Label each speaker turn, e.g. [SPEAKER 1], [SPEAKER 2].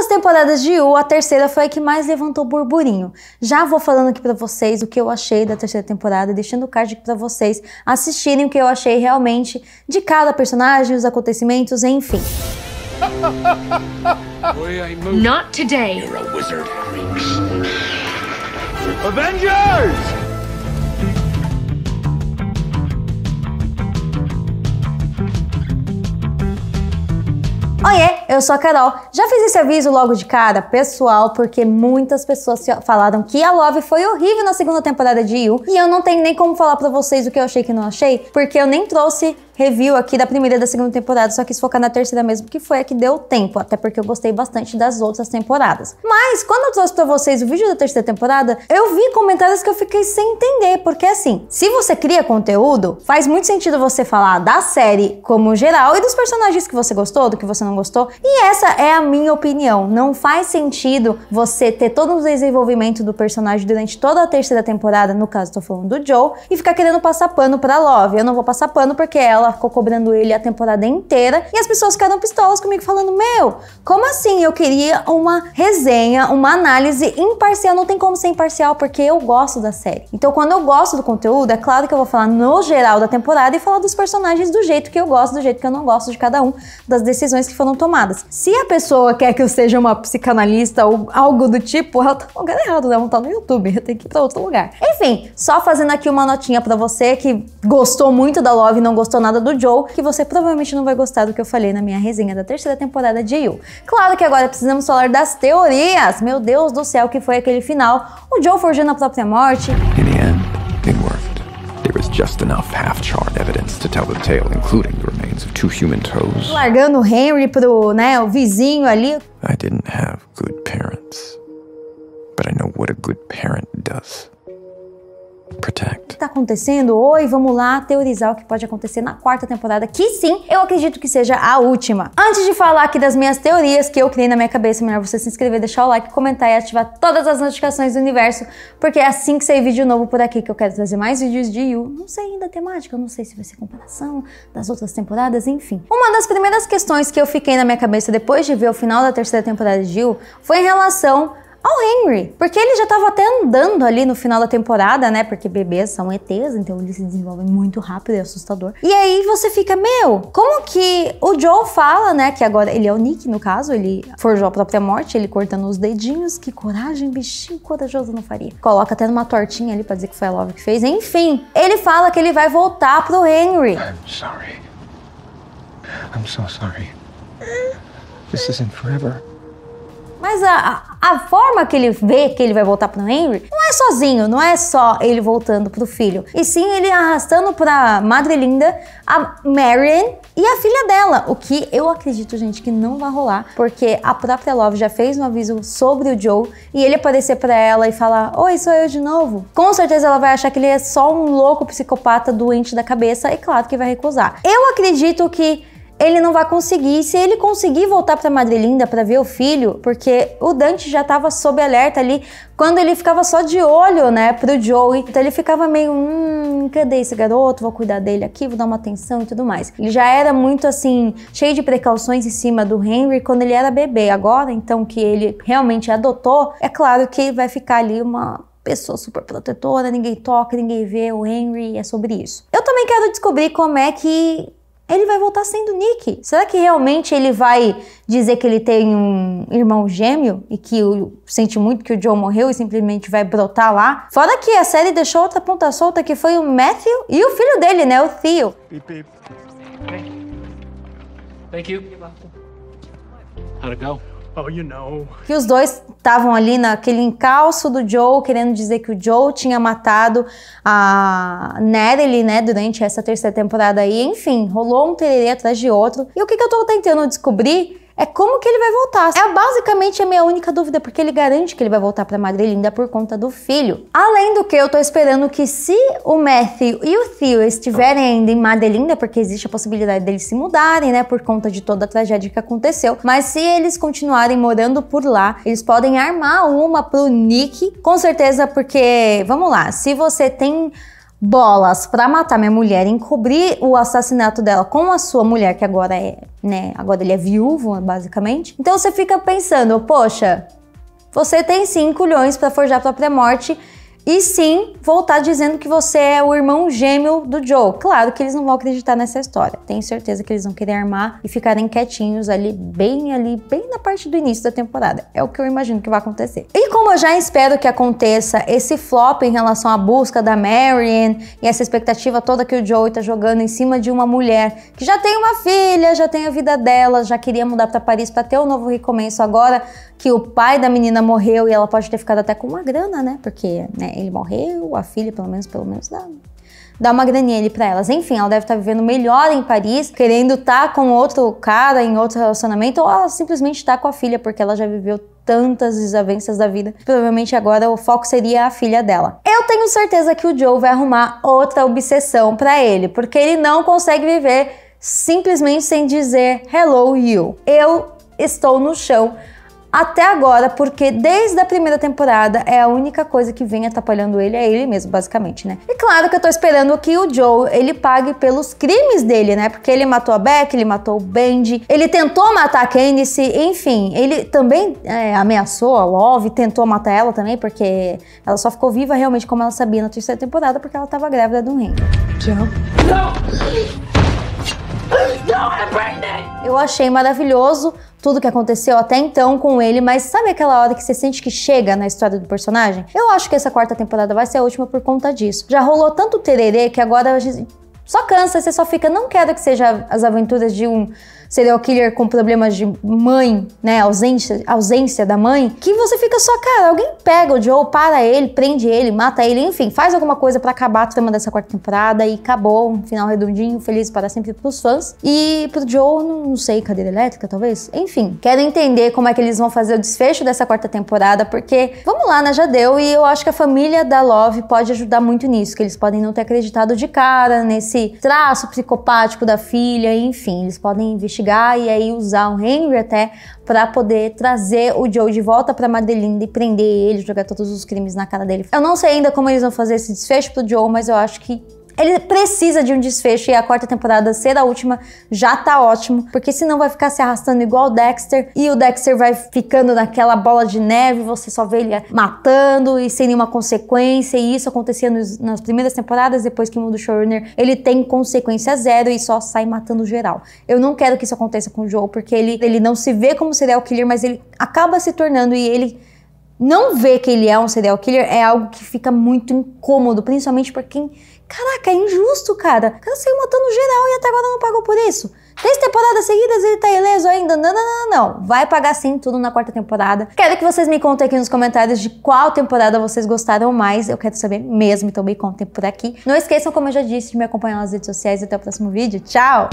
[SPEAKER 1] as temporadas de U, a terceira foi a que mais levantou burburinho. Já vou falando aqui para vocês o que eu achei da terceira temporada, deixando o card aqui para vocês assistirem o que eu achei realmente de cada personagem, os acontecimentos, enfim. Not today. You're a wizard. Avengers! eu sou a Carol. Já fiz esse aviso logo de cara, pessoal, porque muitas pessoas falaram que a Love foi horrível na segunda temporada de You, e eu não tenho nem como falar para vocês o que eu achei que não achei, porque eu nem trouxe review aqui da primeira e da segunda temporada, só quis focar na terceira mesmo, que foi a que deu tempo, até porque eu gostei bastante das outras temporadas. Mas, quando eu trouxe pra vocês o vídeo da terceira temporada, eu vi comentários que eu fiquei sem entender, porque assim, se você cria conteúdo, faz muito sentido você falar da série como geral e dos personagens que você gostou, do que você não gostou, e essa é a minha opinião. Não faz sentido você ter todo o desenvolvimento do personagem durante toda a terceira temporada, no caso tô falando do Joe, e ficar querendo passar pano pra Love. Eu não vou passar pano porque ela ficou cobrando ele a temporada inteira e as pessoas ficaram pistolas comigo falando: Meu, como assim? Eu queria uma resenha, uma análise imparcial. Não tem como ser imparcial porque eu gosto da série. Então, quando eu gosto do conteúdo, é claro que eu vou falar no geral da temporada e falar dos personagens do jeito que eu gosto, do jeito que eu não gosto de cada um, das decisões que foram tomadas. Se a pessoa quer que eu seja uma psicanalista ou algo do tipo, ela tá no lugar errado, né? ela não tá no YouTube, tem que ir pra outro lugar. Enfim, só fazendo aqui uma notinha para você que gostou muito da Love e não gostou nada do Joe, que você provavelmente não vai gostar do que eu falei na minha resenha da terceira temporada de You. Claro que agora precisamos falar das teorias. Meu Deus do céu, que foi aquele final. O Joe forjando a própria morte. In the end, it worked. There was just enough half-charred evidence to tell the tale, including the of two human toes. Largando Henry pro, né, o vizinho ali. I didn't have good parents. But I know what a good parent does. Protect. está acontecendo? Oi, vamos lá teorizar o que pode acontecer na quarta temporada, que sim, eu acredito que seja a última. Antes de falar aqui das minhas teorias que eu criei na minha cabeça, é melhor você se inscrever, deixar o like, comentar e ativar todas as notificações do universo, porque é assim que sair vídeo novo por aqui que eu quero trazer mais vídeos de Yu. Não sei ainda a temática, não sei se vai ser comparação das outras temporadas, enfim. Uma das primeiras questões que eu fiquei na minha cabeça depois de ver o final da terceira temporada de Yu foi em relação ao Henry, porque ele já estava até andando ali no final da temporada, né? Porque bebês são ETs, então eles se desenvolvem muito rápido e é assustador. E aí você fica, meu, como que o Joe fala, né? Que agora ele é o Nick, no caso, ele forjou a própria morte, ele cortando os dedinhos. Que coragem, bichinho corajoso não faria. Coloca até numa tortinha ali pra dizer que foi a Love que fez. Enfim, ele fala que ele vai voltar pro Henry. I'm sorry. I'm so sorry. This isn't forever. Mas a, a forma que ele vê que ele vai voltar pro Henry não é sozinho, não é só ele voltando pro filho. E sim ele arrastando pra Madrilinda a Marion e a filha dela. O que eu acredito, gente, que não vai rolar. Porque a própria Love já fez um aviso sobre o Joe e ele aparecer pra ela e falar: Oi, sou eu de novo. Com certeza ela vai achar que ele é só um louco psicopata doente da cabeça e claro que vai recusar. Eu acredito que ele não vai conseguir. E se ele conseguir voltar para Madrilinda para ver o filho, porque o Dante já estava sob alerta ali quando ele ficava só de olho, né, pro Joey. Então ele ficava meio, hum, cadê esse garoto? Vou cuidar dele aqui, vou dar uma atenção e tudo mais. Ele já era muito assim, cheio de precauções em cima do Henry quando ele era bebê. Agora, então, que ele realmente adotou, é claro que vai ficar ali uma pessoa super protetora, ninguém toca, ninguém vê o Henry, é sobre isso. Eu também quero descobrir como é que ele vai voltar sendo Nick. Será que realmente ele vai dizer que ele tem um irmão gêmeo e que o, sente muito que o Joe morreu e simplesmente vai brotar lá? Fora que a série deixou outra ponta solta que foi o Matthew e o filho dele, né? O Theo. Beep, beep. Okay. Thank you. How'd it go? Oh, que os dois estavam ali naquele encalço do Joe, querendo dizer que o Joe tinha matado a Natalie, né, durante essa terceira temporada aí. Enfim, rolou um tererê atrás de outro. E o que, que eu tô tentando descobrir é como que ele vai voltar. É basicamente a minha única dúvida, porque ele garante que ele vai voltar para Madrilinda por conta do filho. Além do que, eu tô esperando que se o Matthew e o Theo estiverem ainda em Madrilinda, porque existe a possibilidade deles se mudarem, né, por conta de toda a tragédia que aconteceu, mas se eles continuarem morando por lá, eles podem armar uma pro Nick, com certeza, porque, vamos lá, se você tem bolas para matar minha mulher, encobrir o assassinato dela com a sua mulher, que agora é, né, agora ele é viúvo, basicamente. Então você fica pensando, poxa, você tem cinco milhões para forjar a própria morte e sim voltar dizendo que você é o irmão gêmeo do Joe. Claro que eles não vão acreditar nessa história. Tenho certeza que eles vão querer armar e ficarem quietinhos ali, bem ali, bem na parte do início da temporada. É o que eu imagino que vai acontecer. E como eu já espero que aconteça esse flop em relação à busca da Marion e essa expectativa toda que o Joe tá jogando em cima de uma mulher que já tem uma filha, já tem a vida dela, já queria mudar para Paris para ter um novo recomeço agora que o pai da menina morreu e ela pode ter ficado até com uma grana, né? Porque, né? Ele morreu, a filha, pelo menos, pelo menos, dá, dá uma graninha ali pra elas. Enfim, ela deve estar tá vivendo melhor em Paris, querendo estar tá com outro cara em outro relacionamento, ou ela simplesmente está com a filha, porque ela já viveu tantas desavenças da vida. Provavelmente agora o foco seria a filha dela. Eu tenho certeza que o Joe vai arrumar outra obsessão para ele, porque ele não consegue viver simplesmente sem dizer hello you. Eu estou no chão até agora, porque desde a primeira temporada é a única coisa que vem atrapalhando ele, é ele mesmo, basicamente, né? E claro que eu tô esperando que o Joe, ele pague pelos crimes dele, né? Porque ele matou a Beck, ele matou o Bendy, ele tentou matar a Candice, enfim, ele também é, ameaçou a Love, tentou matar ela também, porque ela só ficou viva realmente como ela sabia na terceira temporada, porque ela tava grávida do Henry. Joe? Não! Eu achei maravilhoso tudo que aconteceu até então com ele, mas sabe aquela hora que você sente que chega na história do personagem? Eu acho que essa quarta temporada vai ser a última por conta disso. Já rolou tanto tererê que agora a gente só cansa, você só fica, não quero que seja as aventuras de um serial killer com problemas de mãe, né? Ausência, ausência da mãe, que você fica só, cara, alguém pega o Joe, para ele, prende ele, mata ele, enfim, faz alguma coisa para acabar a trama dessa quarta temporada e acabou. Um final redondinho, feliz para sempre pros fãs. E pro Joe, não, sei, cadeira elétrica, talvez? Enfim, quero entender como é que eles vão fazer o desfecho dessa quarta temporada, porque, vamos lá, né? Já deu, e eu acho que a família da Love pode ajudar muito nisso, que eles podem não ter acreditado de cara nesse traço psicopático da filha, enfim, eles podem investir investigar e aí usar o Henry até para poder trazer o Joe de volta para Madeline e prender ele, jogar todos os crimes na cara dele. Eu não sei ainda como eles vão fazer esse desfecho pro Joe, mas eu acho que ele precisa de um desfecho e a quarta temporada ser a última já tá ótimo, porque senão vai ficar se arrastando igual o Dexter e o Dexter vai ficando naquela bola de neve, você só vê ele matando e sem nenhuma consequência, e isso acontecia nas primeiras temporadas, depois que muda o showrunner, ele tem consequência zero e só sai matando geral. Eu não quero que isso aconteça com o Joe, porque ele, ele não se vê como serial killer, mas ele acaba se tornando e ele não ver que ele é um serial killer é algo que fica muito incômodo, principalmente para quem Caraca, é injusto, cara. Cansei matando geral e até agora não pagou por isso. Três temporadas seguidas ele tá ileso ainda? Não, não, não, não. Vai pagar sim tudo na quarta temporada. Quero que vocês me contem aqui nos comentários de qual temporada vocês gostaram mais. Eu quero saber mesmo, então me contem por aqui. Não esqueçam, como eu já disse, de me acompanhar nas redes sociais. Até o próximo vídeo. Tchau!